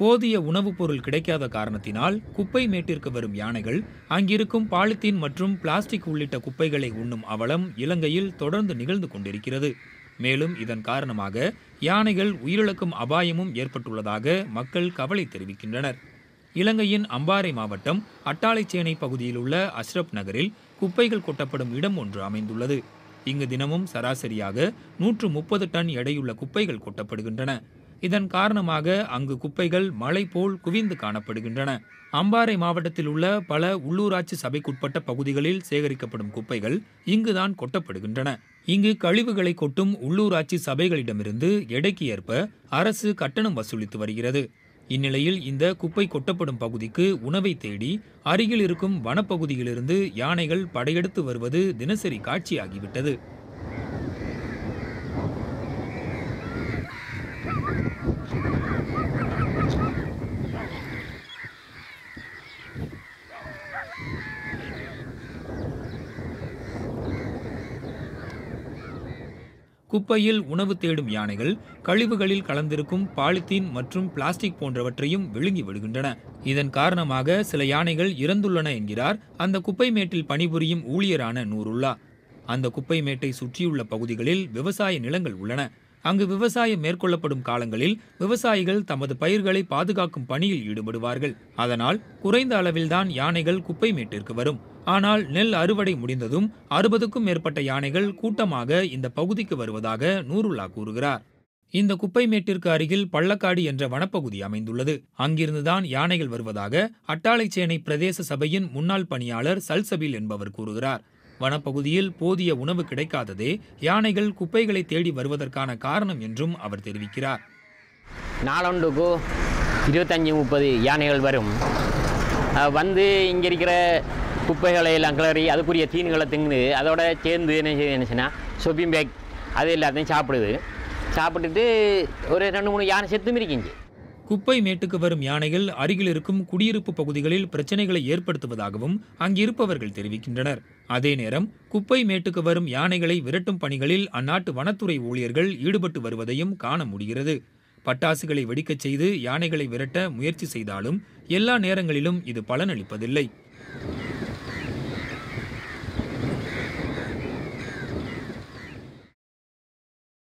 போதிய உணவுப் பொருள் கிடைக்காத காரணத்தினால் குப்பை மேட்டிற்கு வரும் யானைகள் அங்கிருக்கும் பாலித்தீன் மற்றும் பிளாஸ்டிக் உள்ளிட்ட குப்பைகளை உண்ணும் அவலம் இலங்கையில் தொடர்ந்து நிகழ்ந்து கொண்டிருக்கிறது மேலும் இதன் காரணமாக யானைகள் உயிரிழக்கும் அபாயமும் ஏற்பட்டுள்ளதாக மக்கள் கவலை தெரிவிக்கின்றனர் இலங்கையின் அம்பாறை மாவட்டம் அட்டாளைச்சேனை பகுதியில் உள்ள அஸ்ரப் நகரில் குப்பைகள் கொட்டப்படும் இடம் ஒன்று அமைந்துள்ளது இங்கு தினமும் சராசரியாக நூற்று முப்பது டன் எடையுள்ள குப்பைகள் கொட்டப்படுகின்றன இதன் காரணமாக அங்கு குப்பைகள் மலை போல் குவிந்து காணப்படுகின்றன அம்பாறை மாவட்டத்தில் உள்ள பல உள்ளூராட்சி சபைக்குட்பட்ட பகுதிகளில் சேகரிக்கப்படும் குப்பைகள் இங்குதான் கொட்டப்படுகின்றன இங்கு கழிவுகளை கொட்டும் உள்ளூராட்சி சபைகளிடமிருந்து எடைக்கு ஏற்ப அரசு கட்டணம் வசூலித்து வருகிறது இந்நிலையில் இந்த குப்பை கொட்டப்படும் பகுதிக்கு உணவை தேடி அருகில் இருக்கும் வனப்பகுதியிலிருந்து யானைகள் படையெடுத்து வருவது தினசரி காட்சியாகிவிட்டது குப்பையில் உணவு தேடும் யானைகள் கழிவுகளில் கலந்திருக்கும் பாலித்தீன் மற்றும் பிளாஸ்டிக் போன்றவற்றையும் விழுங்கி விடுகின்றன இதன் காரணமாக சில யானைகள் இறந்துள்ளன என்கிறார் அந்த குப்பை மேட்டில் பணிபுரியும் ஊழியரான நூருல்லா அந்த குப்பை மேட்டை சுற்றியுள்ள பகுதிகளில் விவசாய நிலங்கள் உள்ளன அங்கு விவசாயம் மேற்கொள்ளப்படும் காலங்களில் விவசாயிகள் தமது பயிர்களை பாதுகாக்கும் பணியில் ஈடுபடுவார்கள் அதனால் குறைந்த அளவில்தான் யானைகள் குப்பை மேட்டிற்கு வரும் ஆனால் நெல் அறுவடை முடிந்ததும் அறுபதுக்கும் மேற்பட்ட யானைகள் கூட்டமாக இந்த பகுதிக்கு வருவதாக நூருல்லா கூறுகிறார் இந்த குப்பை மேட்டிற்கு அருகில் பள்ளக்காடு என்ற வனப்பகுதி அமைந்துள்ளது அங்கிருந்துதான் யானைகள் வருவதாக அட்டாளைச்சேனை பிரதேச சபையின் முன்னாள் பணியாளர் சல்சபில் என்பவர் கூறுகிறார் வனப்பகுதியில் போதிய உணவு கிடைக்காததே யானைகள் குப்பைகளை தேடி வருவதற்கான காரணம் என்றும் அவர் தெரிவிக்கிறார் நாளொன்றுக்கு இருபத்தஞ்சி முப்பது யானைகள் வரும் வந்து இங்கே இருக்கிற குப்பைகளை எல்லாம் கிளறி அதுக்குரிய தீனுகளை திங்கு அதோட சேர்ந்து என்ன செய்யுது என்னச்சுன்னா சொப்பிங் பேக் அது எல்லாத்தையும் சாப்பிடுது சாப்பிட்டுட்டு ஒரு ரெண்டு மூணு யானை செத்தும் இருக்கிங்க குப்பை மேட்டுக்கு வரும் யானைகள் அருகில் இருக்கும் குடியிருப்பு பகுதிகளில் பிரச்சனைகளை ஏற்படுத்துவதாகவும் அங்கிருப்பவர்கள் தெரிவிக்கின்றனர் அதே நேரம் குப்பை மேட்டுக்கு வரும் யானைகளை விரட்டும் பணிகளில் அந்நாட்டு வனத்துறை ஊழியர்கள் ஈடுபட்டு வருவதையும் காண முடிகிறது பட்டாசுகளை வெடிக்கச் செய்து யானைகளை விரட்ட முயற்சி செய்தாலும் எல்லா நேரங்களிலும் இது பலனளிப்பதில்லை